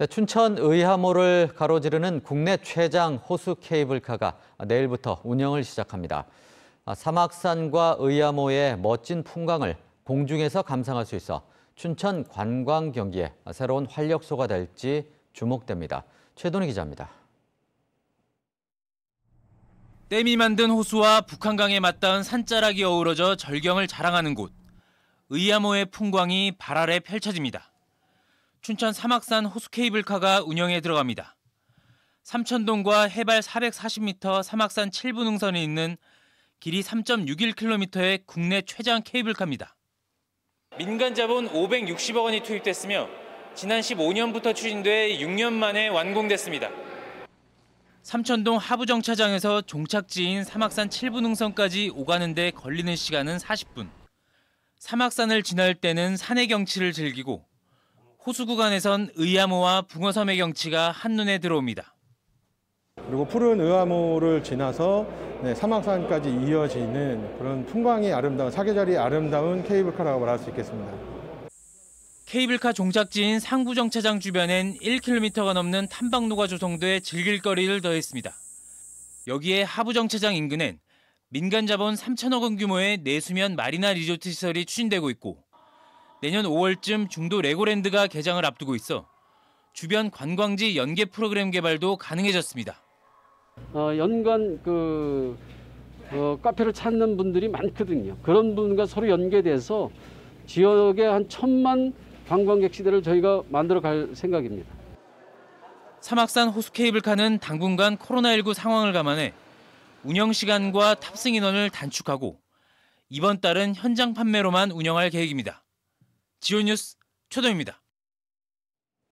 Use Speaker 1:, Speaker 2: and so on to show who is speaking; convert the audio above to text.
Speaker 1: 네, 춘천 의하모를 가로지르는 국내 최장 호수 케이블카가 내일부터 운영을 시작합니다. 사막산과 아, 의하모의 멋진 풍광을 공중에서 감상할 수 있어 춘천 관광 경기에 새로운 활력소가 될지 주목됩니다. 최돈희 기자입니다.
Speaker 2: 댐이 만든 호수와 북한강에 맞닿은 산자락이 어우러져 절경을 자랑하는 곳. 의야모의 풍광이 발 아래 펼쳐집니다. 춘천 삼악산 호수 케이블카가 운영에 들어갑니다. 삼천동과 해발 440m 삼악산 7부 능선에 있는 길이 3.61km의 국내 최장 케이블카입니다. 민간 자본 560억 원이 투입됐으며 지난 15년부터 추진돼 6년 만에 완공됐습니다. 삼천동 하부정차장에서 종착지인 삼악산 7부 능선까지 오가는데 걸리는 시간은 40분. 삼악산을 지날 때는 산의 경치를 즐기고 호수 구간에선 의암호와 붕어섬의 경치가 한눈에 들어옵니다.
Speaker 3: 그리고 푸른 의암호를 지나서 네, 사막산까지 이어지는 그런 풍광이 아름다운 사계절이 아름다운 케이블카라고 말할 수 있겠습니다.
Speaker 2: 케이블카 종착지인 상부정차장 주변엔 1km가 넘는 탐방로가 조성돼 즐길 거리를 더했습니다. 여기에 하부정차장 인근엔 민간 자본 3천억 원 규모의 내수면 마리나 리조트 시설이 추진되고 있고 내년 5월쯤 중도 레고랜드가 개장을 앞두고 있어 주변 관광지 연계 프로그램 개발도 가능해졌습니다. 어,
Speaker 4: 연간 그 어, 카페를 찾는 분들이 많거든요. 그런 분과 서로 연계돼서 지역에 한 천만 관광객 시대를 저희가 만들어 갈
Speaker 2: 생각입니다. 사막산 호수케이블카는 당분간 코로나19 상황을 감안해 운영 시간과 탑승 인원을 단축하고 이번 달은 현장 판매로만 운영할 계획입니다. 지오뉴스 최동입니다.